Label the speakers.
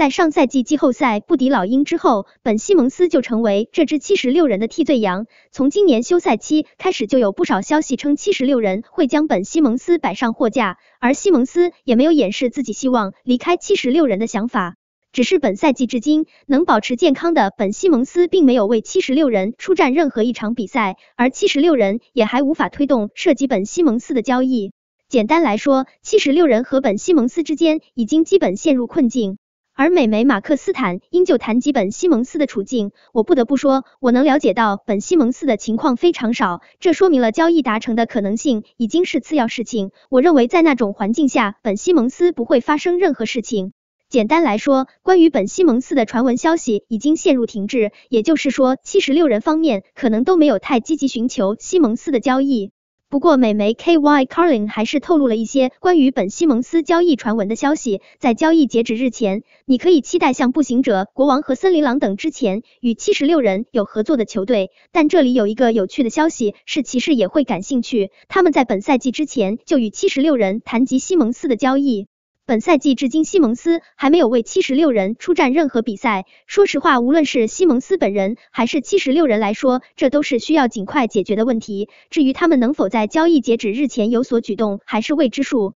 Speaker 1: 在上赛季季后赛不敌老鹰之后，本西蒙斯就成为这支七十六人的替罪羊。从今年休赛期开始，就有不少消息称七十六人会将本西蒙斯摆上货架，而西蒙斯也没有掩饰自己希望离开七十六人的想法。只是本赛季至今，能保持健康的本西蒙斯并没有为七十六人出战任何一场比赛，而七十六人也还无法推动涉及本西蒙斯的交易。简单来说，七十六人和本西蒙斯之间已经基本陷入困境。而美媒马克斯坦因就谈及本西蒙斯的处境，我不得不说，我能了解到本西蒙斯的情况非常少，这说明了交易达成的可能性已经是次要事情。我认为在那种环境下，本西蒙斯不会发生任何事情。简单来说，关于本西蒙斯的传闻消息已经陷入停滞，也就是说，七十六人方面可能都没有太积极寻求西蒙斯的交易。不过，美媒 K Y. Carlin 还是透露了一些关于本·西蒙斯交易传闻的消息。在交易截止日前，你可以期待像步行者、国王和森林狼等之前与七十六人有合作的球队。但这里有一个有趣的消息，是骑士也会感兴趣。他们在本赛季之前就与七十六人谈及西蒙斯的交易。本赛季至今，西蒙斯还没有为七十六人出战任何比赛。说实话，无论是西蒙斯本人还是七十六人来说，这都是需要尽快解决的问题。至于他们能否在交易截止日前有所举动，还是未知数。